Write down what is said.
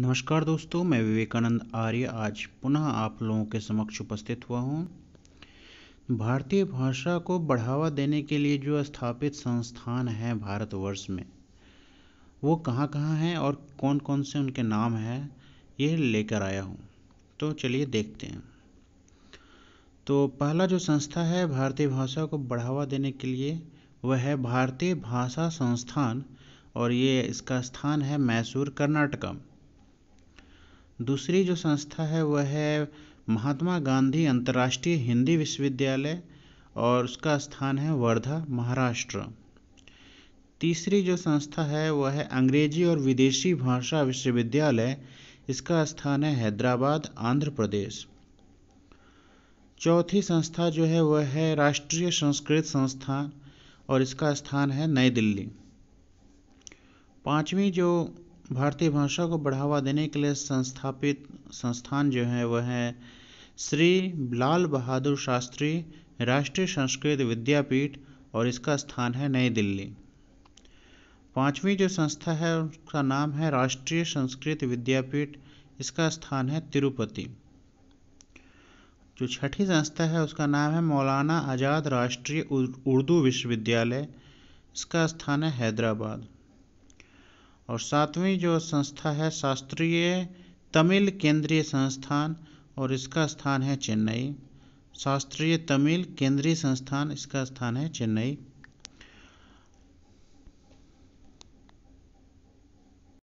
नमस्कार दोस्तों मैं विवेकानंद आर्य आज पुनः आप लोगों के समक्ष उपस्थित हुआ हूँ भारतीय भाषा को बढ़ावा देने के लिए जो स्थापित संस्थान हैं भारतवर्ष में वो कहाँ कहाँ हैं और कौन कौन से उनके नाम हैं ये लेकर आया हूँ तो चलिए देखते हैं तो पहला जो संस्था है भारतीय भाषा को बढ़ावा देने के लिए वह है भारतीय भाषा संस्थान और ये इसका स्थान है मैसूर कर्नाटका दूसरी जो संस्था है वह है महात्मा गांधी अंतर्राष्ट्रीय हिंदी विश्वविद्यालय और उसका स्थान है वर्धा महाराष्ट्र तीसरी जो संस्था है वह है अंग्रेजी और विदेशी भाषा विश्वविद्यालय इसका स्थान है हैदराबाद आंध्र प्रदेश चौथी संस्था जो है वह है राष्ट्रीय संस्कृत संस्थान और इसका स्थान है नई दिल्ली पांचवी जो भारतीय भाषा को बढ़ावा देने के लिए संस्थापित संस्थान जो हैं वह हैं श्री लाल बहादुर शास्त्री राष्ट्रीय संस्कृत विद्यापीठ और इसका स्थान है नई दिल्ली पांचवी जो संस्था है उसका नाम है राष्ट्रीय संस्कृत विद्यापीठ इसका स्थान है तिरुपति जो छठी संस्था है उसका नाम है मौलाना आज़ाद राष्ट्रीय उर्दू विश्वविद्यालय इसका स्थान है हैदराबाद और सातवीं जो संस्था है शास्त्रीय तमिल केंद्रीय संस्थान और इसका स्थान है चेन्नई शास्त्रीय तमिल केंद्रीय संस्थान इसका स्थान है चेन्नई